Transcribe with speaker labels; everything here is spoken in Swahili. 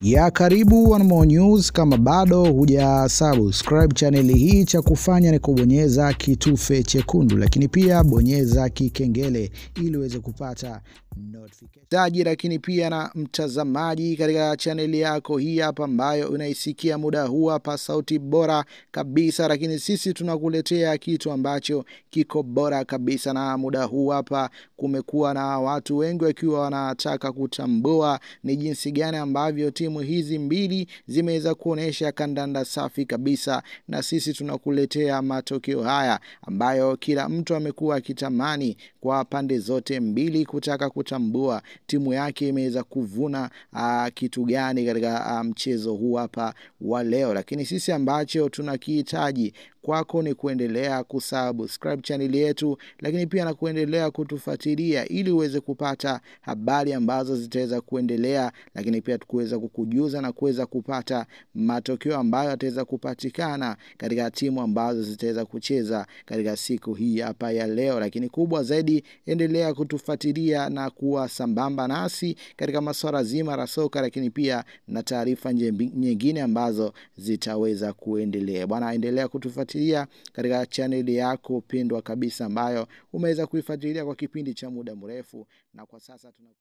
Speaker 1: ya karibu One More News. Kama bado huja subscribe chaneli hii, cha kufanya ni kubonyeza kitufe chekundu, lakini pia bonyeza kikengele ili uweze kupata notification, lakini pia na mtazamaji katika chaneli yako hii hapa, ambayo unaisikia muda huu hapa, sauti bora kabisa. Lakini sisi tunakuletea kitu ambacho kiko bora kabisa, na muda huu hapa kumekuwa na watu wengi wakiwa wanataka kutambua ni jinsi gani ambavyo timu hizi mbili zimeweza kuonyesha kandanda safi kabisa, na sisi tunakuletea matokeo haya ambayo kila mtu amekuwa akitamani kwa pande zote mbili kutaka kutambua timu yake imeweza kuvuna a, ah, kitu gani katika ah, mchezo huu hapa wa leo, lakini sisi ambacho tunakihitaji kwako ni kuendelea kusubscribe channel yetu, lakini pia na kuendelea kutufuatilia ili uweze kupata habari ambazo zitaweza kuendelea, lakini pia tukuweza kujuza na kuweza kupata matokeo ambayo yataweza kupatikana katika timu ambazo zitaweza kucheza katika siku hii hapa ya leo. Lakini kubwa zaidi, endelea kutufuatilia na kuwa sambamba nasi katika masuala zima la soka, lakini pia na taarifa nyingine ambazo zitaweza kuendelea. Bwana, endelea kutufuatilia katika chaneli yako pendwa kabisa ambayo umeweza kuifuatilia kwa kipindi cha muda mrefu, na kwa sasa tuna